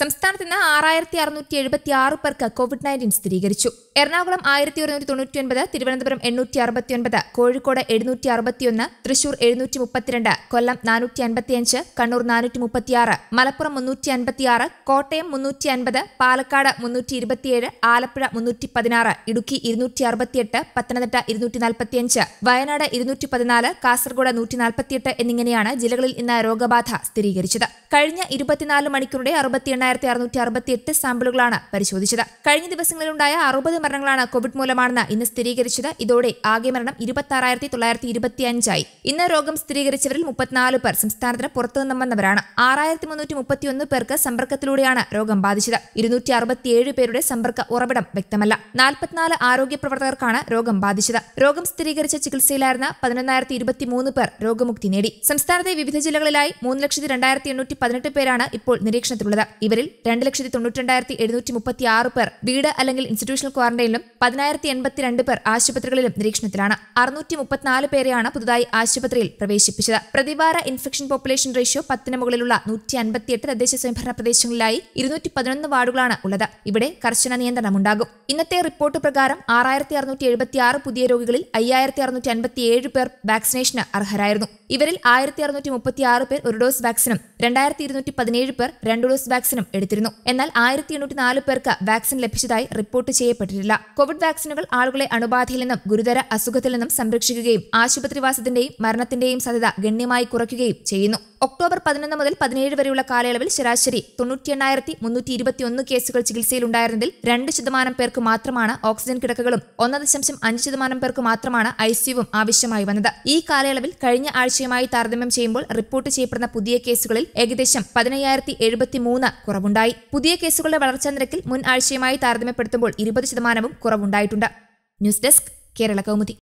സംസ്ഥാനത്ത് ഇന്ന് ആറായിരത്തി അറുനൂറ്റി എഴുപത്തി ആറ് പേർക്ക് കോവിഡ് നയൻറ്റീൻ സ്ഥിരീകരിച്ചു എറണാകുളം ആയിരത്തി ഒരുന്നൂറ്റി തൊണ്ണൂറ്റി ഒൻപത് തിരുവനന്തപുരം എണ്ണൂറ്റി അറുപത്തി ഒൻപത് കോഴിക്കോട് എഴുന്നൂറ്റി അറുപത്തിയൊന്ന് തൃശൂർ എഴുന്നൂറ്റി മുപ്പത്തിരണ്ട് കൊല്ലം നാനൂറ്റി അൻപത്തി അഞ്ച് കണ്ണൂർ നാനൂറ്റി മുപ്പത്തിയാറ് മലപ്പുറം മുന്നൂറ്റി അൻപത്തി ആറ് കോട്ടയം മുന്നൂറ്റി അൻപത് പാലക്കാട് മുന്നൂറ്റി ഇരുപത്തിയേഴ് ആലപ്പുഴ മുന്നൂറ്റി പതിനാറ് ഇടുക്കി ഇരുന്നൂറ്റി അറുപത്തിയെട്ട് പത്തനംതിട്ട ഇരുന്നൂറ്റി നാൽപ്പത്തിയഞ്ച് വയനാട് ഇരുന്നൂറ്റി പതിനാല് കാസർഗോഡ് നൂറ്റി നാൽപ്പത്തിയെട്ട് എന്നിങ്ങനെയാണ് ജില്ലകളിൽ ഇന്ന് രോഗബാധ സ്ഥിരീകരിച്ചത് കഴിഞ്ഞ ഇരുപത്തിനാല് മണിക്കൂറുടെ അറുപത്തി മൂവായിരത്തി അറുന്നൂറ്റി അറുപത്തി എട്ട് സാമ്പിളുകളാണ് പരിശോധിച്ചത് കഴിഞ്ഞ ദിവസങ്ങളിലുണ്ടായ അറുപത് മരണങ്ങളാണ് കോവിഡ് മൂലമാണെന്ന് ഇന്ന് സ്ഥിരീകരിച്ചത് ഇതോടെ ആകെ മരണം ഇരുപത്തി ആറായിരത്തി തൊള്ളായിരത്തി ഇരുപത്തി അഞ്ചായി ഇന്ന് രോഗം സ്ഥിരീകരിച്ചവരിൽ മുപ്പത്തിനാല് പേർ സംസ്ഥാനത്തിന് പുറത്തുനിന്നും വന്നവരാണ് ആറായിരത്തി മുന്നൂറ്റി മുപ്പത്തിയൊന്ന് പേർക്ക് സമ്പർക്കത്തിലൂടെയാണ് രോഗം ബാധിച്ചത് ഇരുന്നൂറ്റി അറുപത്തിയേഴ് പേരുടെ സമ്പർക്ക ഉറവിടം വ്യക്തമല്ല നാൽപ്പത്തിനാല് ആരോഗ്യ പ്രവർത്തകർക്കാണ് രോഗം ബാധിച്ചത് രോഗം സ്ഥിരീകരിച്ച ചികിത്സയിലായിരുന്ന പതിനൊന്നായിരത്തി ഇരുപത്തിമൂന്ന് പേർ രോഗമുക്തി നേടി സംസ്ഥാനത്തെ വിവിധ ജില്ലകളിലായി മൂന്ന് ലക്ഷത്തി രണ്ടായിരത്തി എണ്ണൂറ്റി പതിനെട്ട് പേരാണ് ഇപ്പോൾ നിരീക്ഷണത്തിലുള്ളത് ഇവരിൽ ഇവരിൽ രണ്ട് ലക്ഷത്തി തൊണ്ണൂറ്റി എഴുന്നൂറ്റി മുപ്പത്തി ആറ് പേർ വീട് അല്ലെങ്കിൽ ഇൻസ്റ്റിറ്റ്യൂഷണൽ ക്വാറന്റൈനിലും പതിനായിരത്തി എൺപത്തിരണ്ട് പേർ ആശുപത്രികളിലും നിരീക്ഷണത്തിലാണ് അറുന്നൂറ്റി മുപ്പത്തിനാല് പേരെയാണ് പുതുതായി ആശുപത്രിയിൽ പ്രവേശിപ്പിച്ചത് പ്രതിവാര ഇൻഫെക്ഷൻ പോപ്പുലേഷൻ റേഷ്യോ പത്തിന് മുകളിലുള്ള നൂറ്റി അൻപത്തിയെട്ട് തദ്ദേശ സ്വയംഭരണ പ്രദേശങ്ങളിലായി ഇരുന്നൂറ്റി പതിനൊന്ന് വാർഡുകളാണ് ഉള്ളത് ഇവിടെ കർശന നിയന്ത്രണം ഉണ്ടാകും ഇന്നത്തെ റിപ്പോർട്ട് പ്രകാരം ആറായിരത്തി അറുന്നൂറ്റി എഴുപത്തി ആറ് പുതിയ രോഗികളിൽ അയ്യായിരത്തി അറുന്നൂറ്റി അൻപത്തി ഏഴ് പേർ വാക്സിനേഷന് അർഹരായിരുന്നു ഇവരിൽ ആയിരത്തി അറുന്നൂറ്റി മുപ്പത്തി ആറ് പേർ ഒരു ഡോസ് വാക്സിനും രണ്ടായിരത്തി ഇരുന്നൂറ്റി പതിനേഴ് പേർ രണ്ടു ഡോസ് വാക്സിനും എടുത്തിരുന്നു എന്നാൽ ആയിരത്തി എണ്ണൂറ്റി നാല് പേർക്ക് വാക്സിൻ ലഭിച്ചതായി റിപ്പോർട്ട് ചെയ്യപ്പെട്ടിട്ടില്ല കോവിഡ് വാക്സിനുകൾ ആളുകളെ അണുബാധയിൽ നിന്നും ഗുരുതര അസുഖത്തിൽ നിന്നും സംരക്ഷിക്കുകയും ആശുപത്രിവാസത്തിന്റെയും മരണത്തിന്റെയും സാധ്യത ഗണ്യമായി കുറയ്ക്കുകയും ചെയ്യുന്നു ഒക്ടോബർ പതിനൊന്ന് മുതൽ പതിനേഴ് വരെയുള്ള കാലയളവിൽ ശരാശരി തൊണ്ണൂറ്റി എണ്ണായിരത്തി മുന്നൂറ്റി ഇരുപത്തിയൊന്ന് കേസുകൾ ചികിത്സയിലുണ്ടായിരുന്നതിൽ രണ്ട് ശതമാനം പേർക്ക് മാത്രമാണ് ഓക്സിജൻ കിടക്കകളും ഒന്ന് ദശാംശം അഞ്ച് ശതമാനം പേർക്ക് മാത്രമാണ് ഐസിയുവും ആവശ്യമായി വന്നത് ഈ കാലയളവിൽ കഴിഞ്ഞ ആഴ്ചയുമായി താരതമ്യം ചെയ്യുമ്പോൾ റിപ്പോർട്ട് ചെയ്യപ്പെടുന്ന പുതിയ കേസുകളിൽ ഏകദേശം പതിനയ്യായിരത്തി എഴുപത്തി മൂന്ന് കുറവുണ്ടായി പുതിയ കേസുകളുടെ വളർച്ചാ നിരക്കിൽ മുൻ ആഴ്ചയുമായി താരതമ്യപ്പെടുത്തുമ്പോൾ ഇരുപത് ശതമാനവും കുറവുണ്ടായിട്ടുണ്ട് ന്യൂസ് ഡെസ്ക് കേരള കൗമുദി